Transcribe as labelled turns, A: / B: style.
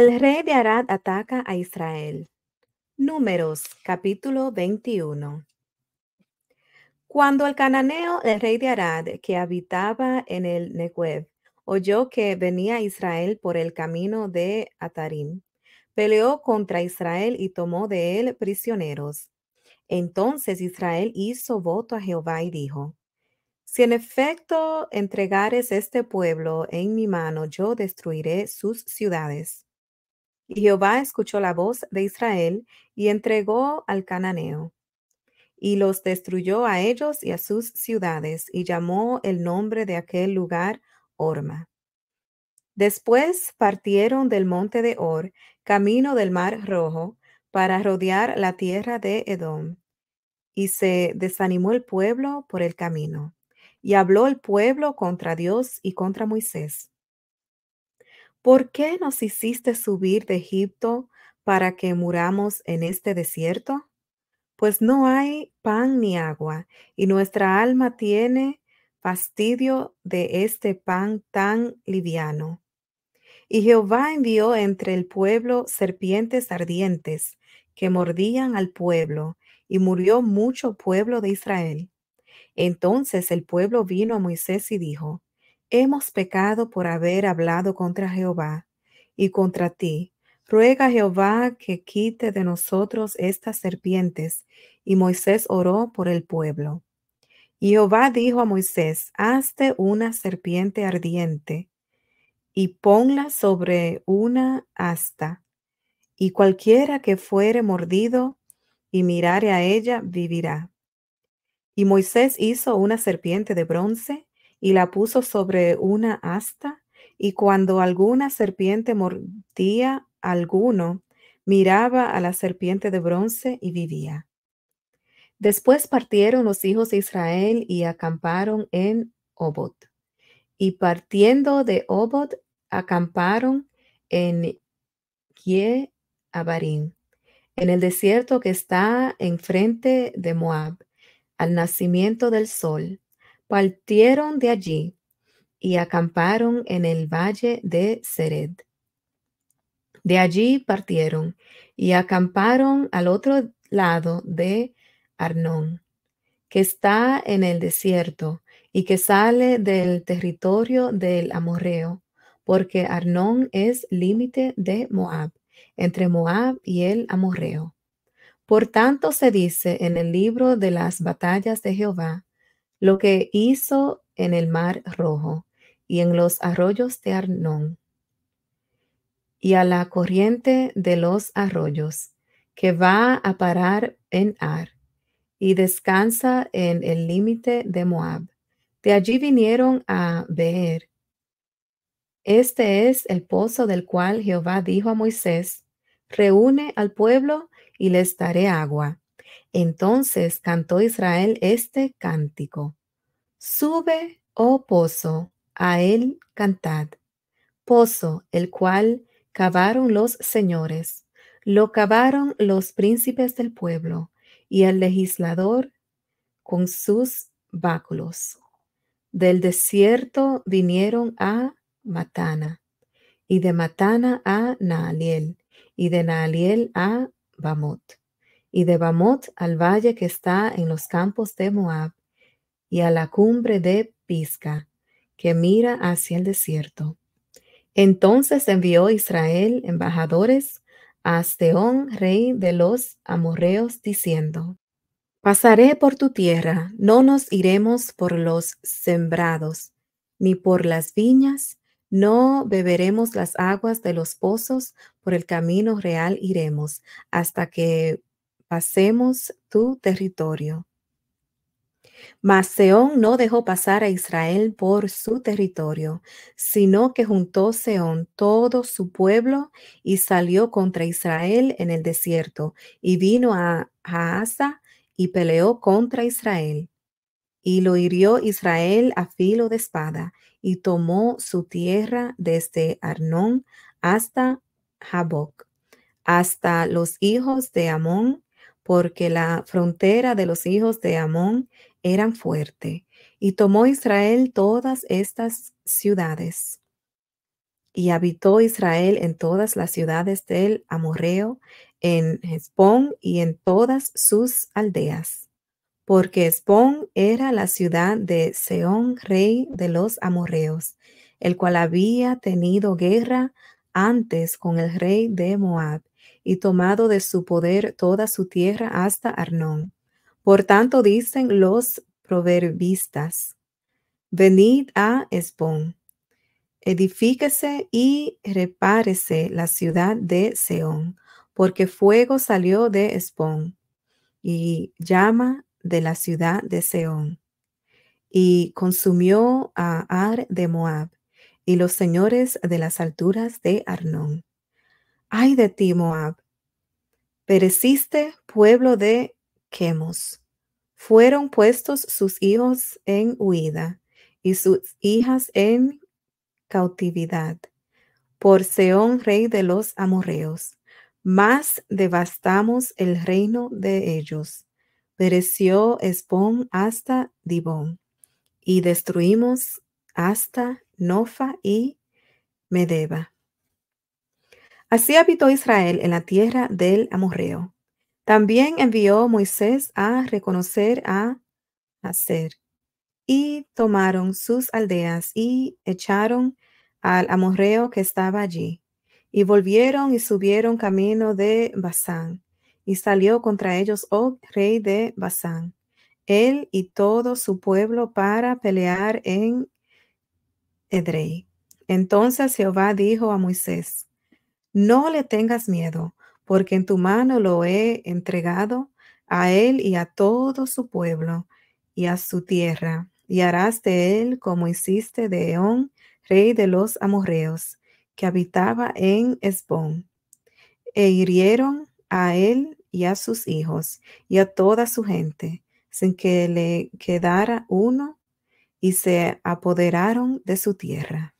A: El rey de Arad ataca a Israel. Números capítulo 21. Cuando el cananeo, el rey de Arad, que habitaba en el Negev, oyó que venía Israel por el camino de Atarim, peleó contra Israel y tomó de él prisioneros. Entonces Israel hizo voto a Jehová y dijo, Si en efecto entregares este pueblo en mi mano, yo destruiré sus ciudades y Jehová escuchó la voz de Israel y entregó al cananeo. Y los destruyó a ellos y a sus ciudades, y llamó el nombre de aquel lugar Orma. Después partieron del monte de Or, camino del mar rojo, para rodear la tierra de Edom. Y se desanimó el pueblo por el camino. Y habló el pueblo contra Dios y contra Moisés. ¿por qué nos hiciste subir de Egipto para que muramos en este desierto? Pues no hay pan ni agua, y nuestra alma tiene fastidio de este pan tan liviano. Y Jehová envió entre el pueblo serpientes ardientes que mordían al pueblo, y murió mucho pueblo de Israel. Entonces el pueblo vino a Moisés y dijo, hemos pecado por haber hablado contra Jehová y contra ti. Ruega Jehová que quite de nosotros estas serpientes. Y Moisés oró por el pueblo. Y Jehová dijo a Moisés, hazte una serpiente ardiente y ponla sobre una asta, y cualquiera que fuere mordido y mirare a ella vivirá. Y Moisés hizo una serpiente de bronce y la puso sobre una asta, y cuando alguna serpiente mordía a alguno, miraba a la serpiente de bronce y vivía. Después partieron los hijos de Israel y acamparon en Obot. Y partiendo de Obot, acamparon en Abarim, en el desierto que está enfrente de Moab, al nacimiento del sol partieron de allí y acamparon en el valle de Sered. De allí partieron y acamparon al otro lado de Arnón, que está en el desierto y que sale del territorio del Amorreo, porque Arnón es límite de Moab, entre Moab y el Amorreo. Por tanto se dice en el libro de las batallas de Jehová, lo que hizo en el mar rojo y en los arroyos de Arnón y a la corriente de los arroyos que va a parar en Ar y descansa en el límite de Moab. De allí vinieron a ver. Este es el pozo del cual Jehová dijo a Moisés, reúne al pueblo y les daré agua. Entonces cantó Israel este cántico. Sube, oh pozo, a él cantad. Pozo, el cual cavaron los señores, lo cavaron los príncipes del pueblo y el legislador con sus báculos. Del desierto vinieron a Matana, y de Matana a Naaliel, y de Naaliel a Bamot y de Bamot al valle que está en los campos de Moab, y a la cumbre de Pisca, que mira hacia el desierto. Entonces envió Israel embajadores a Asteón, rey de los amorreos, diciendo, Pasaré por tu tierra, no nos iremos por los sembrados, ni por las viñas, no beberemos las aguas de los pozos, por el camino real iremos, hasta que pasemos tu territorio. Mas Seón no dejó pasar a Israel por su territorio, sino que juntó Seón todo su pueblo y salió contra Israel en el desierto, y vino a Haasa y peleó contra Israel. Y lo hirió Israel a filo de espada, y tomó su tierra desde Arnón hasta Jaboc, hasta los hijos de Amón, porque la frontera de los hijos de Amón eran fuerte, y tomó Israel todas estas ciudades. Y habitó Israel en todas las ciudades del Amorreo, en Espón y en todas sus aldeas, porque Espón era la ciudad de Seón, rey de los amorreos, el cual había tenido guerra antes con el rey de Moab y tomado de su poder toda su tierra hasta Arnón. Por tanto dicen los proverbistas, venid a Espón, edifíquese y repárese la ciudad de Seón, porque fuego salió de Espón y llama de la ciudad de Seón, y consumió a Ar de Moab y los señores de las alturas de Arnón. Ay de ti, Moab. Pereciste, pueblo de Quemos. Fueron puestos sus hijos en huida y sus hijas en cautividad por Seón, rey de los amorreos. Mas devastamos el reino de ellos. Pereció Espón hasta Dibón y destruimos hasta Nofa y Medeba. Así habitó Israel en la tierra del amorreo. También envió Moisés a reconocer a Hacer. Y tomaron sus aldeas y echaron al amorreo que estaba allí. Y volvieron y subieron camino de Basán. Y salió contra ellos Og, oh rey de Basán, él y todo su pueblo para pelear en Edrei. Entonces Jehová dijo a Moisés, no le tengas miedo, porque en tu mano lo he entregado a él y a todo su pueblo y a su tierra, y harás de él como hiciste de Eón, rey de los amorreos, que habitaba en Esbón. E hirieron a él y a sus hijos y a toda su gente, sin que le quedara uno, y se apoderaron de su tierra.